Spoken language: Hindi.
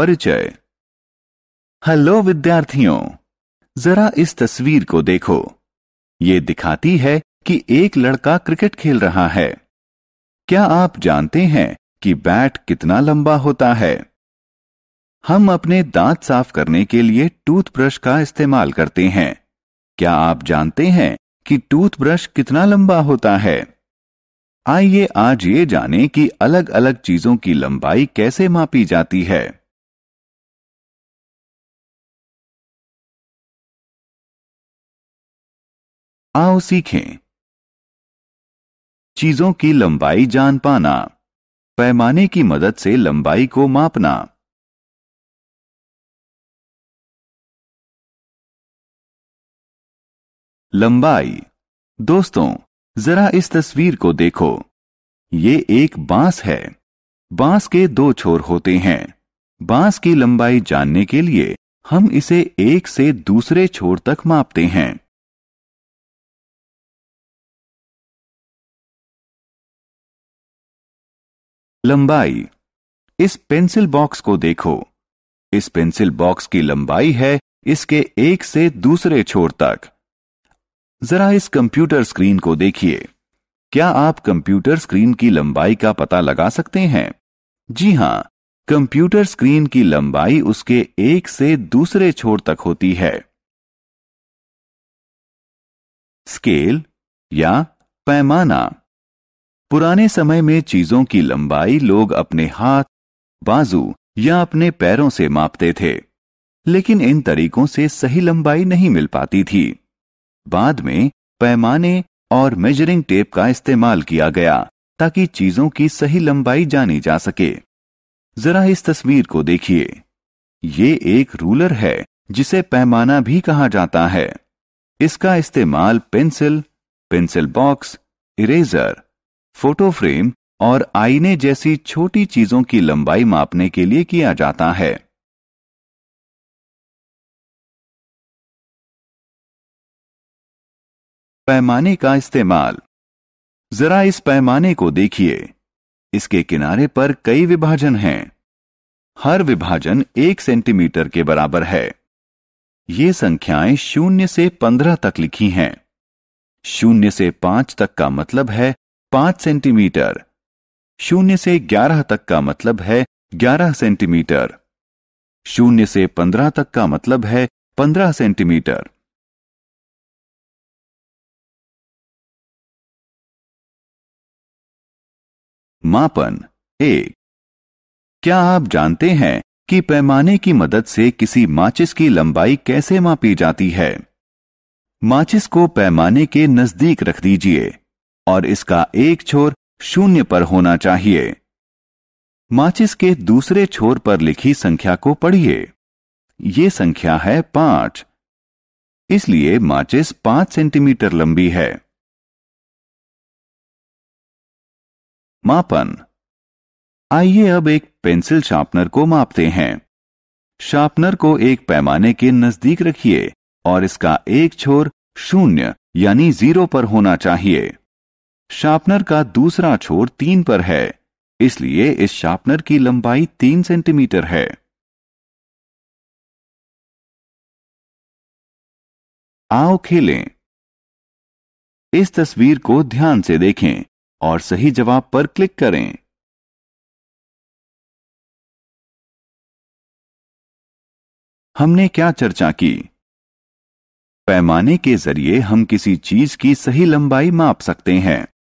परिचय हेलो विद्यार्थियों जरा इस तस्वीर को देखो ये दिखाती है कि एक लड़का क्रिकेट खेल रहा है क्या आप जानते हैं कि बैट कितना लंबा होता है हम अपने दांत साफ करने के लिए टूथब्रश का इस्तेमाल करते हैं क्या आप जानते हैं कि टूथब्रश कितना लंबा होता है आइए आज ये जानें कि अलग अलग चीजों की लंबाई कैसे मापी जाती है आओ सीखें चीजों की लंबाई जान पाना पैमाने की मदद से लंबाई को मापना लंबाई दोस्तों जरा इस तस्वीर को देखो ये एक बांस है बांस के दो छोर होते हैं बांस की लंबाई जानने के लिए हम इसे एक से दूसरे छोर तक मापते हैं लंबाई इस पेंसिल बॉक्स को देखो इस पेंसिल बॉक्स की लंबाई है इसके एक से दूसरे छोर तक जरा इस कंप्यूटर स्क्रीन को देखिए क्या आप कंप्यूटर स्क्रीन की लंबाई का पता लगा सकते हैं जी हां कंप्यूटर स्क्रीन की लंबाई उसके एक से दूसरे छोर तक होती है स्केल या पैमाना पुराने समय में चीजों की लंबाई लोग अपने हाथ बाजू या अपने पैरों से मापते थे लेकिन इन तरीकों से सही लंबाई नहीं मिल पाती थी बाद में पैमाने और मेजरिंग टेप का इस्तेमाल किया गया ताकि चीजों की सही लंबाई जानी जा सके जरा इस तस्वीर को देखिए ये एक रूलर है जिसे पैमाना भी कहा जाता है इसका इस्तेमाल pencil pencil box eraser photo frame और आईने जैसी छोटी चीजों की लंबाई मापने के लिए किया जाता है पैमाने का इस्तेमाल जरा इस पैमाने को देखिए इसके किनारे पर कई विभाजन हैं हर विभाजन एक सेंटीमीटर के बराबर है ये संख्याएं शून्य से पंद्रह तक लिखी हैं शून्य से पांच तक का मतलब है पांच सेंटीमीटर शून्य से ग्यारह तक का मतलब है ग्यारह सेंटीमीटर शून्य से पंद्रह तक का मतलब है पंद्रह सेंटीमीटर मापन एक क्या आप जानते हैं कि पैमाने की मदद से किसी माचिस की लंबाई कैसे मापी जाती है माचिस को पैमाने के नजदीक रख दीजिए और इसका एक छोर शून्य पर होना चाहिए माचिस के दूसरे छोर पर लिखी संख्या को पढ़िए ये संख्या है पांच इसलिए माचिस पांच सेंटीमीटर लंबी है मापन आइए अब एक पेंसिल शार्पनर को मापते हैं शार्पनर को एक पैमाने के नजदीक रखिए और इसका एक छोर शून्य यानी जीरो पर होना चाहिए शार्पनर का दूसरा छोर तीन पर है इसलिए इस शार्पनर की लंबाई तीन सेंटीमीटर है आओ खेलें इस तस्वीर को ध्यान से देखें और सही जवाब पर क्लिक करें हमने क्या चर्चा की पैमाने के जरिए हम किसी चीज की सही लंबाई माप सकते हैं